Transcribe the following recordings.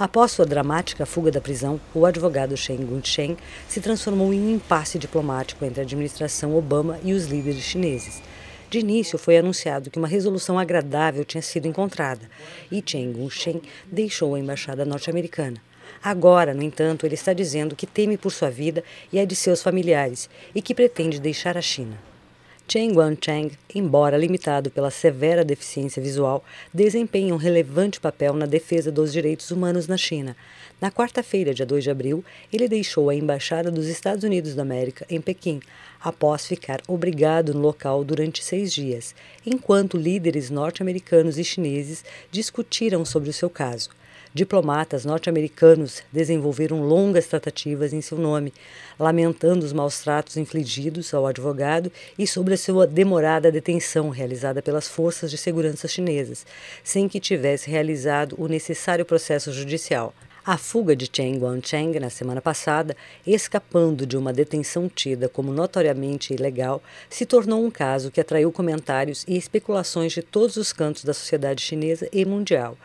Após sua dramática fuga da prisão, o advogado Shen Guncheng se transformou em um impasse diplomático entre a administração Obama e os líderes chineses. De início, foi anunciado que uma resolução agradável tinha sido encontrada e Chen Guncheng deixou a embaixada norte-americana. Agora, no entanto, ele está dizendo que teme por sua vida e a de seus familiares e que pretende deixar a China. Chen Guangcheng, embora limitado pela severa deficiência visual, desempenha um relevante papel na defesa dos direitos humanos na China. Na quarta-feira, dia 2 de abril, ele deixou a Embaixada dos Estados Unidos da América em Pequim, após ficar obrigado no local durante seis dias, enquanto líderes norte-americanos e chineses discutiram sobre o seu caso diplomatas norte-americanos desenvolveram longas tratativas em seu nome, lamentando os maus tratos infligidos ao advogado e sobre a sua demorada detenção realizada pelas forças de segurança chinesas, sem que tivesse realizado o necessário processo judicial. A fuga de Chen Guangcheng na semana passada, escapando de uma detenção tida como notoriamente ilegal, se tornou um caso que atraiu comentários e especulações de todos os cantos da sociedade chinesa e mundial.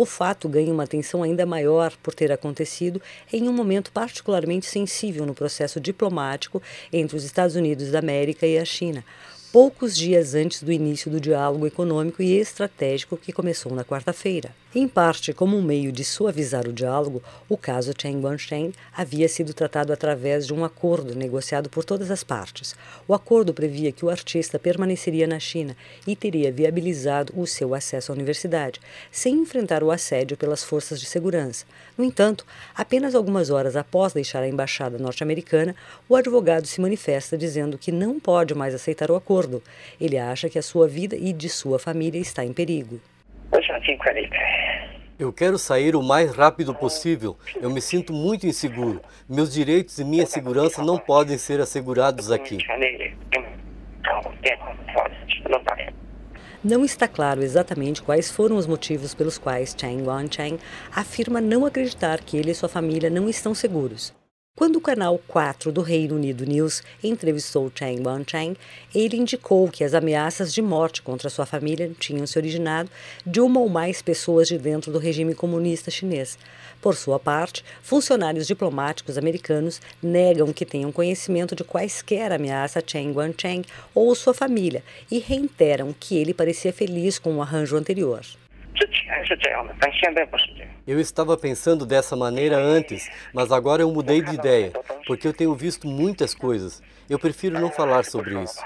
O fato ganha uma atenção ainda maior por ter acontecido em um momento particularmente sensível no processo diplomático entre os Estados Unidos da América e a China, poucos dias antes do início do diálogo econômico e estratégico que começou na quarta-feira. Em parte, como um meio de suavizar o diálogo, o caso Chen Guangcheng havia sido tratado através de um acordo negociado por todas as partes. O acordo previa que o artista permaneceria na China e teria viabilizado o seu acesso à universidade, sem enfrentar o assédio pelas forças de segurança. No entanto, apenas algumas horas após deixar a embaixada norte-americana, o advogado se manifesta dizendo que não pode mais aceitar o acordo ele acha que a sua vida e de sua família está em perigo. Eu quero sair o mais rápido possível. Eu me sinto muito inseguro. Meus direitos e minha segurança não podem ser assegurados aqui. Não está claro exatamente quais foram os motivos pelos quais Chang Guan chang afirma não acreditar que ele e sua família não estão seguros. Quando o canal 4 do Reino Unido News entrevistou Chang Wan-chang, ele indicou que as ameaças de morte contra sua família tinham se originado de uma ou mais pessoas de dentro do regime comunista chinês. Por sua parte, funcionários diplomáticos americanos negam que tenham conhecimento de quaisquer ameaça a Chang Wan-chang ou sua família e reiteram que ele parecia feliz com o arranjo anterior. Tá eu estava pensando dessa maneira antes, mas agora eu mudei de ideia, porque eu tenho visto muitas coisas. Eu prefiro não falar sobre isso.